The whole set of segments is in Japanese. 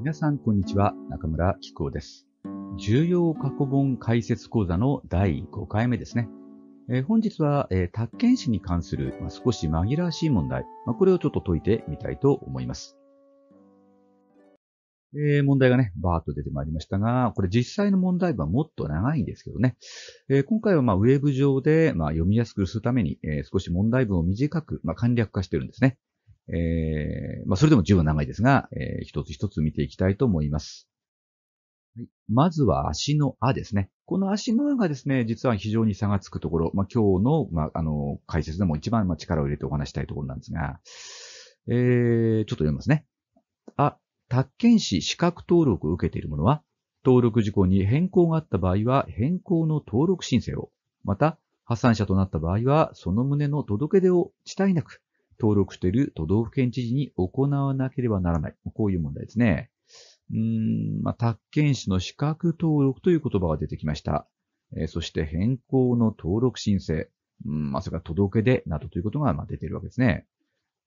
皆さん、こんにちは。中村紀子です。重要過去問解説講座の第5回目ですね。えー、本日は、えー、宅建士に関する、まあ、少し紛らわしい問題、まあ、これをちょっと解いてみたいと思います。えー、問題がね、バーッと出てまいりましたが、これ実際の問題文はもっと長いんですけどね。えー、今回はまあウェブ上でまあ読みやすくするために、えー、少し問題文を短くまあ簡略化してるんですね。えー、まあ、それでも十分長いですが、えー、一つ一つ見ていきたいと思います。まずは足のあですね。この足のあがですね、実は非常に差がつくところ、まあ、今日の、まあ、あの、解説でも一番、ま力を入れてお話したいところなんですが、えー、ちょっと読みますね。あ、宅建士資格登録を受けている者は、登録事項に変更があった場合は、変更の登録申請を、また、破産者となった場合は、その旨の届け出を地帯なく、登録している都道府県知事に行わなければならない。こういう問題ですね。うん、まあ、宅建士の資格登録という言葉が出てきました。えー、そして変更の登録申請、うん、まさか届け出などということが出ているわけですね。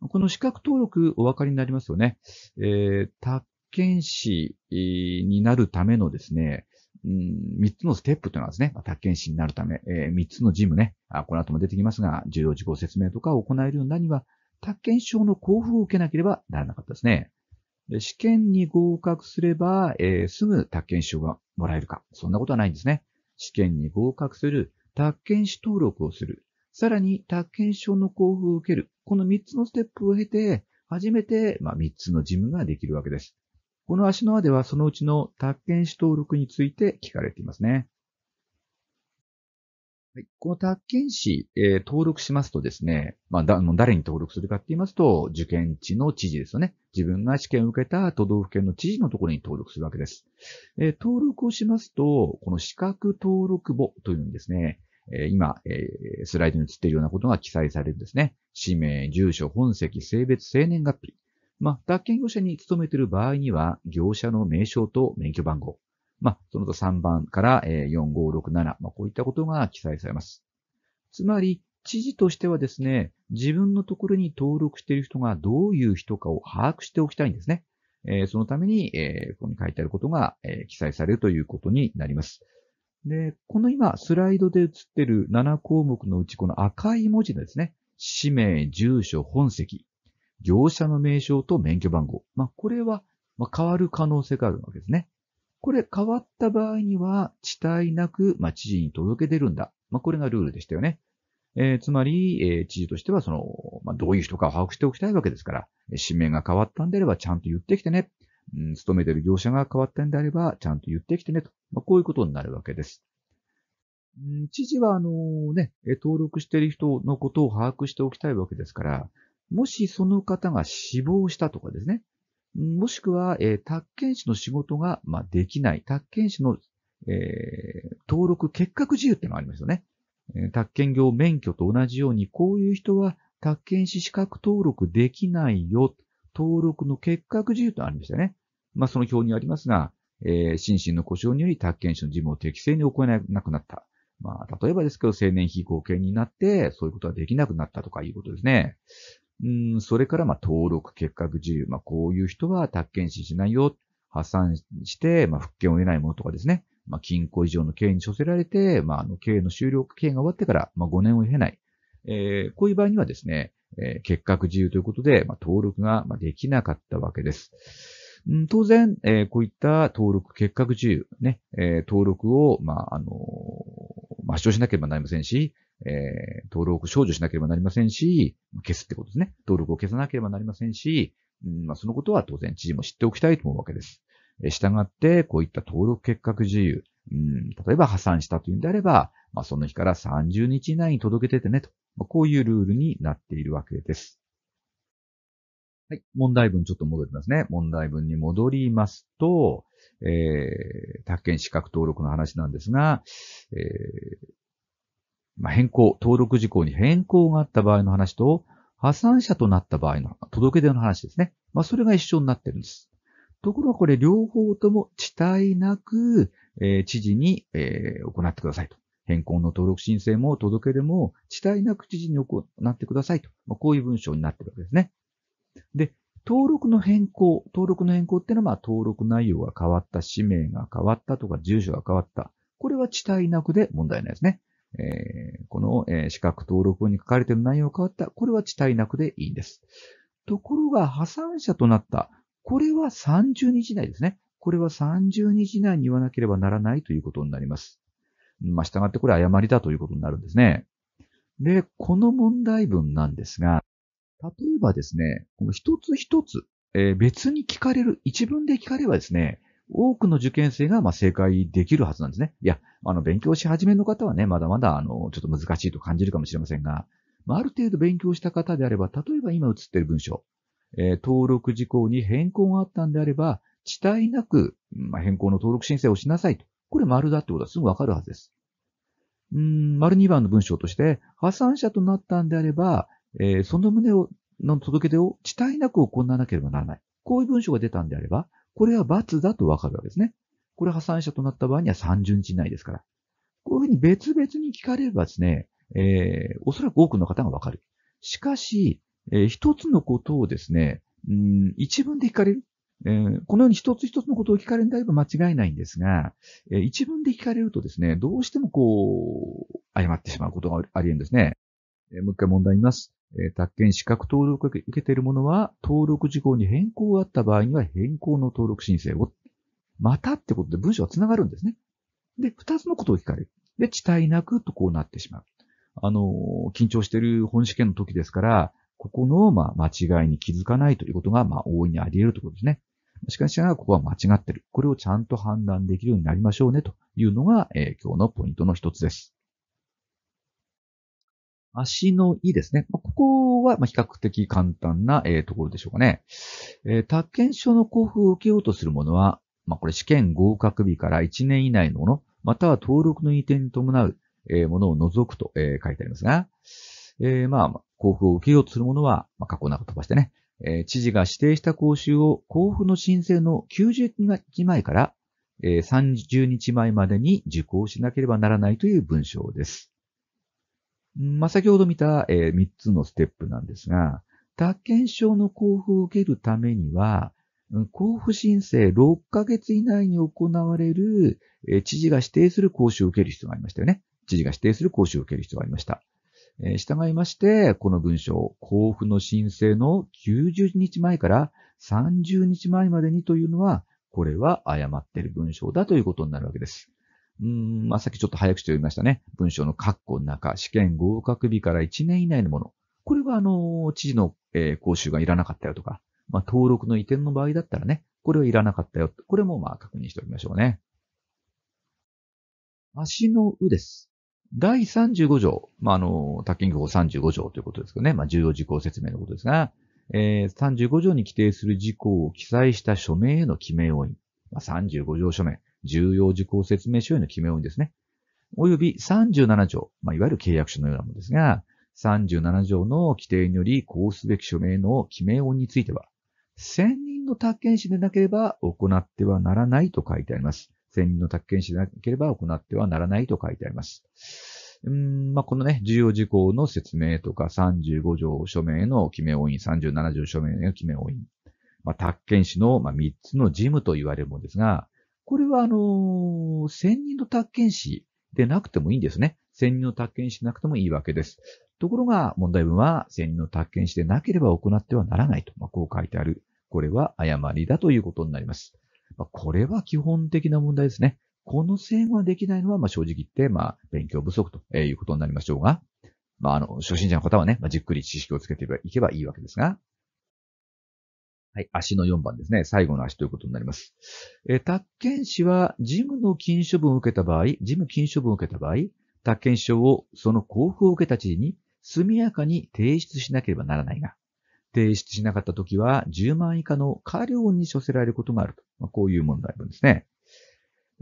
この資格登録お分かりになりますよね。えー、宅建士になるためのですね、うん、3つのステップというのはですね、宅建士になるため、えー、3つの事務ねあ、この後も出てきますが、重要事項説明とかを行えるようになには、宅建証の交付を受けなければならなかったですね。試験に合格すれば、えー、すぐ宅建証がもらえるか。そんなことはないんですね。試験に合格する、宅建士登録をする、さらに宅建証の交付を受ける。この3つのステップを経て、初めて、まあ、3つの事務ができるわけです。この足の輪ではそのうちの宅建士登録について聞かれていますね。はい、この宅建士、えー、登録しますとですね、まあ、だ誰に登録するかって言いますと、受験地の知事ですよね。自分が試験を受けた都道府県の知事のところに登録するわけです。えー、登録をしますと、この資格登録簿というのにですね、えー、今、えー、スライドに映っているようなことが記載されるんですね。氏名、住所、本籍、性別、生年月日。まあ、宅建業者に勤めている場合には、業者の名称と免許番号。まあ、その他3番から4、5、6、7、まあ、こういったことが記載されます。つまり、知事としてはですね、自分のところに登録している人がどういう人かを把握しておきたいんですね。えー、そのために、えー、ここに書いてあることが、えー、記載されるということになります。で、この今、スライドで写っている7項目のうち、この赤い文字のですね、氏名、住所、本籍、業者の名称と免許番号。まあ、これは、まあ、変わる可能性があるわけですね。これ変わった場合には、地帯なく、まあ、知事に届け出るんだ。まあ、これがルールでしたよね。えー、つまり、えー、知事としては、その、まあ、どういう人かを把握しておきたいわけですから、指名が変わったんであれば、ちゃんと言ってきてね。うん、勤めてる業者が変わったんであれば、ちゃんと言ってきてね、と。まあ、こういうことになるわけです。うん、知事は、あのね、登録している人のことを把握しておきたいわけですから、もしその方が死亡したとかですね、もしくは、えー、宅建士の仕事が、まあ、できない。宅建士の、えー、登録結核自由ってのがありますよね。えー、宅建業免許と同じように、こういう人は宅建士資格登録できないよ。登録の結核自由とありましたね。まあ、その表にありますが、えー、心身の故障により宅建士の事務を適正に行えなくなった。まあ、例えばですけど、青年非合憲になって、そういうことはできなくなったとかいうことですね。うん、それからまあ登録、結核自由、まあこういう人は宅建死しないよ、破産して、まあ復権を得ないものとかですね、まあ禁錮以上の刑に処せられて、まああの刑の終了刑が終わってから、まあ5年を経ない。えー、こういう場合にはですね、えー、結核自由ということで、まあ、登録ができなかったわけです。うん、当然、えー、こういった登録、結核自由、ね、えー、登録を、まあ、あのー、主張しなければなりませんし、えー、登録を少女しなければなりませんし、消すってことですね。登録を消さなければなりませんし、うんまあ、そのことは当然知事も知っておきたいと思うわけです。えー、従って、こういった登録結核自由、うん、例えば破産したというんであれば、まあ、その日から30日以内に届けててねと、まあ、こういうルールになっているわけです。はい。問題文ちょっと戻りますね。問題文に戻りますと、えー、宅建資格登録の話なんですが、えー、変更、登録事項に変更があった場合の話と、破産者となった場合の届け出の話ですね。まあ、それが一緒になってるんです。ところがこれ両方とも地帯なく、えー、知事に、えー、行ってくださいと。変更の登録申請も届け出も、地帯なく知事に行ってくださいと。まあ、こういう文章になってるわけですね。で、登録の変更、登録の変更っていうのは、まあ、登録内容が変わった、氏名が変わったとか、住所が変わった。これは地帯なくで問題ないですね。えー、この、えー、資格登録に書かれている内容が変わった。これは地帯なくでいいんです。ところが、破産者となった。これは30日以内ですね。これは30日以内に言わなければならないということになります。まあ、従ってこれ誤りだということになるんですね。で、この問題文なんですが、例えばですね、この一つ一つ、えー、別に聞かれる、一文で聞かればですね、多くの受験生がまあ正解できるはずなんですね。いや、あの、勉強し始めの方はね、まだまだ、あの、ちょっと難しいと感じるかもしれませんが、まあ、ある程度勉強した方であれば、例えば今映っている文章、えー、登録事項に変更があったんであれば、地滞なく、まあ、変更の登録申請をしなさいと。これ丸だってことはすぐわかるはずです。うん、丸2番の文章として、破産者となったんであれば、えー、その旨を、の届け出を地滞なく行わなければならない。こういう文章が出たんであれば、これは罰だとわかるわけですね。これ破産者となった場合には30日以内ですから。こういうふうに別々に聞かれればですね、えー、おそらく多くの方がわかる。しかし、えー、一つのことをですね、うん、一文で聞かれる。えー、このように一つ一つのことを聞かれるんであれば間違いないんですが、えー、一文で聞かれるとですね、どうしてもこう、誤ってしまうことがあり得るんですね。えー、もう一回問題見ます。えー、宅建資格登録を受けているものは、登録事項に変更があった場合には変更の登録申請を。またってことで文章が繋がるんですね。で、二つのことを聞かれる。で、地帯なくとこうなってしまう。あの、緊張している本試験の時ですから、ここの、まあ、間違いに気づかないということが、まあ、大いにあり得るということですね。しかしながら、ここは間違ってる。これをちゃんと判断できるようになりましょうね、というのが、えー、今日のポイントの一つです。足のいですね。ここは比較的簡単なところでしょうかね。宅建証の交付を受けようとするものは、まあ、これ試験合格日から1年以内のもの、または登録の移転に伴うものを除くと書いてありますが、えー、まあ、交付を受けようとするものは、まあ、過去なく飛ばしてね、えー、知事が指定した講習を交付の申請の90日前から、えー、30日前までに受講しなければならないという文章です。まあ、先ほど見た、えー、3つのステップなんですが、宅検証の交付を受けるためには、交付申請6ヶ月以内に行われる、えー、知事が指定する講習を受ける必要がありましたよね。知事が指定する講習を受ける必要がありました。えー、従いまして、この文章、交付の申請の90日前から30日前までにというのは、これは誤っている文章だということになるわけです。うん、まあ、さっきちょっと早して言みましたね。文章の括弧の中、試験合格日から1年以内のもの。これは、あの、知事の、えー、講習がいらなかったよとか、まあ、登録の移転の場合だったらね、これはいらなかったよ。これも、まあ、確認しておきましょうね。足のうです。第35条、まあ、あの、タッキング法35条ということですけどね、まあ、重要事項説明のことですが、えー、35条に規定する事項を記載した署名への記名を、まあ、35条署名。重要事項説明書への決め音ですね。および37条、まあ、いわゆる契約書のようなものですが、37条の規定により、こうすべき署名の決め音については、専任の宅建士でなければ行ってはならないと書いてあります。専任の宅建士でなければ行ってはならないと書いてあります。うんまあ、このね、重要事項の説明とか、35条署名の決め音員、37条署名の決め音員、まあ、宅建士の、3つの事務と言われるものですが、これはあの、専人の宅建士でなくてもいいんですね。専人の宅建士でなくてもいいわけです。ところが、問題文は、専人の宅建士でなければ行ってはならないと、まあ、こう書いてある。これは誤りだということになります。まあ、これは基本的な問題ですね。この制はできないのは、まあ、正直言って、まあ、勉強不足ということになりましょうが、まあ、あの、初心者の方はね、まあ、じっくり知識をつけていけばいいわけですが、はい、足の4番ですね。最後の足ということになります。えー、宅建士は、事務の禁処分を受けた場合、事務禁処分を受けた場合、宅建証をその交付を受けた知事に速やかに提出しなければならないが、提出しなかったときは10万以下の過料に処せられることがあると。まあ、こういう問題文ですね。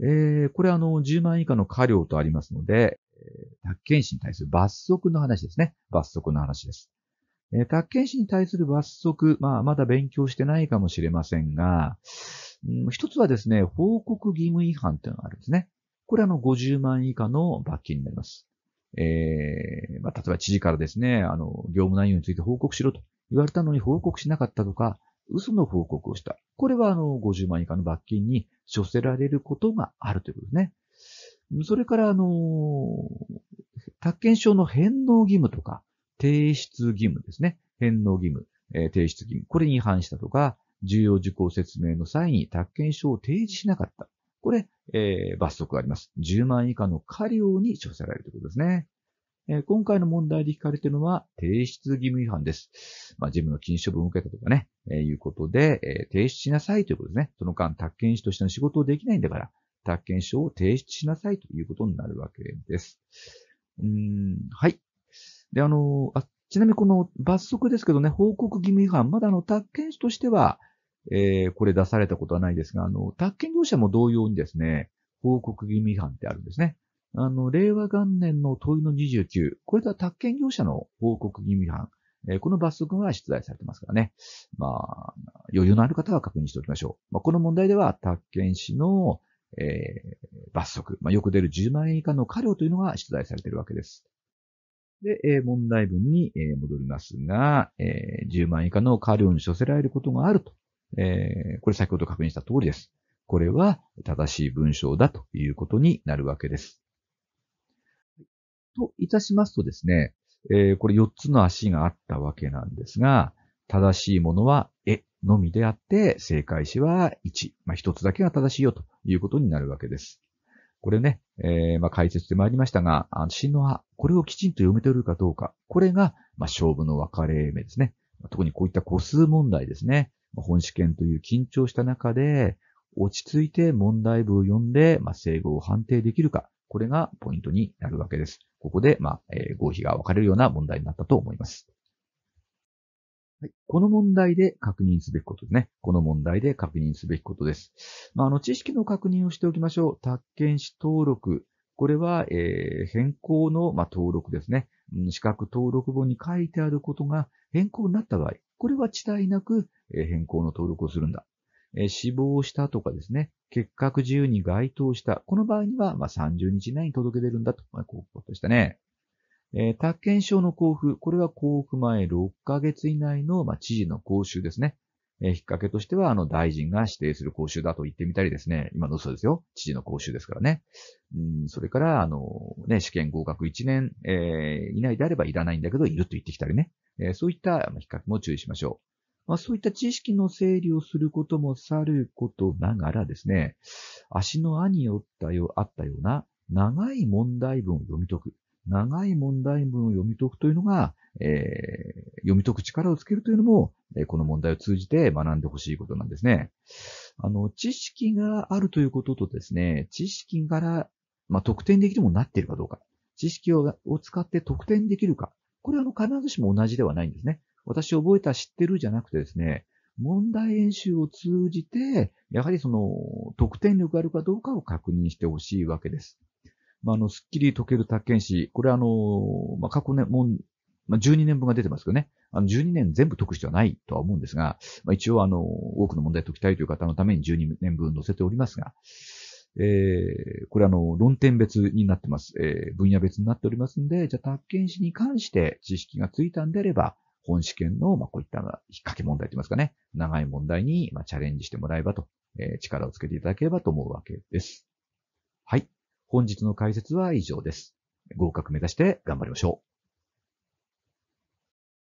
えー、これあの、10万以下の過料とありますので、宅建士に対する罰則の話ですね。罰則の話です。えー、宅建士に対する罰則、まあ、まだ勉強してないかもしれませんが、うん、一つはですね、報告義務違反というのがあるんですね。これはあの50万以下の罰金になります。えー、まあ、例えば知事からですね、あの、業務内容について報告しろと言われたのに報告しなかったとか、嘘の報告をした。これはあの、50万以下の罰金に処せられることがあるということですね。それから、あの、宅建証の返納義務とか、提出義務ですね。返納義務、えー、提出義務。これに違反したとか、重要事項説明の際に宅建証を提示しなかった。これ、えー、罰則があります。10万以下の過料に処せられるということですね。え今回の問題で聞かれているのは、提出義務違反です。まあ、事務の禁止処分を受けたとかね、えー、いうことで、えー、提出しなさいということですね。その間、宅建士としての仕事をできないんだから、宅建証を提出しなさいということになるわけです。うん、はい。で、あの、あちなみにこの罰則ですけどね、報告義務違反、まだあの、宅建士としては、えー、これ出されたことはないですが、あの、宅建業者も同様にですね、報告義務違反ってあるんですね。あの、令和元年の問いの29、これとは宅建業者の報告義務違反、えー、この罰則が出題されてますからね。まあ、余裕のある方は確認しておきましょう。まあ、この問題では、宅建士の、えー、罰則、まあ、よく出る10万円以下の過料というのが出題されているわけです。で、えー、問題文に、えー、戻りますが、えー、10万以下の過料に処せられることがあると。えー、これ先ほど確認した通りです。これは正しい文章だということになるわけです。といたしますとですね、えー、これ4つの足があったわけなんですが、正しいものは絵のみであって、正解詞は1。まあ、1つだけが正しいよということになるわけです。これね、えー、まあ、解説で参りましたが、足のこれをきちんと読み取るかどうか。これが、まあ、勝負の分かれ目ですね。特にこういった個数問題ですね。本試験という緊張した中で、落ち着いて問題文を読んで、まあ、整合を判定できるか。これがポイントになるわけです。ここで、まあ、えー、合否が分かれるような問題になったと思います。はい、この問題で確認すべきことですね。この問題で確認すべきことです。まあ、あの、知識の確認をしておきましょう。宅建士登録、これは、えー、変更の、まあ、登録ですね。資格登録簿に書いてあることが変更になった場合、これは地帯なく、えー、変更の登録をするんだ。えー、死亡したとかですね、結核自由に該当した。この場合には、まあ、30日以内に届け出るんだと、まあ、こういうことでしたね。えー、宅建証の交付、これは交付前6ヶ月以内の、まあ、知事の講習ですね。えー、引っ掛けとしては、あの、大臣が指定する講習だと言ってみたりですね、今のそうですよ。知事の講習ですからね。うん、それから、あの、ね、試験合格1年、えー、以内であればいらないんだけど、いると言ってきたりね。えー、そういった、引っ掛けも注意しましょう。まあ、そういった知識の整理をすることもさることながらですね、足の輪によったよ、あったような長い問題文を読み解く。長い問題文を読み解くというのが、えー、読み解く力をつけるというのも、えー、この問題を通じて学んでほしいことなんですね。あの、知識があるということとですね、知識から、まあ、得点できるものになっているかどうか、知識をを使って得点できるか、これはあの、必ずしも同じではないんですね。私覚えた知ってるじゃなくてですね、問題演習を通じて、やはりその、得点力があるかどうかを確認してほしいわけです。まあ、あの、スッキリ解ける宅建史、これあの、まあ、過去ね、もう、まあ、12年分が出てますけどね。あの、12年全部解く必要はないとは思うんですが、まあ、一応あの、多くの問題解きたいという方のために12年分載せておりますが、えー、これあの、論点別になってます。えー、分野別になっておりますんで、じゃあ、宅建史に関して知識がついたんであれば、本試験の、まあ、こういった引っ掛け問題といいますかね、長い問題に、まあ、チャレンジしてもらえばと、えー、力をつけていただければと思うわけです。はい。本日の解説は以上です。合格目指して頑張りましょう。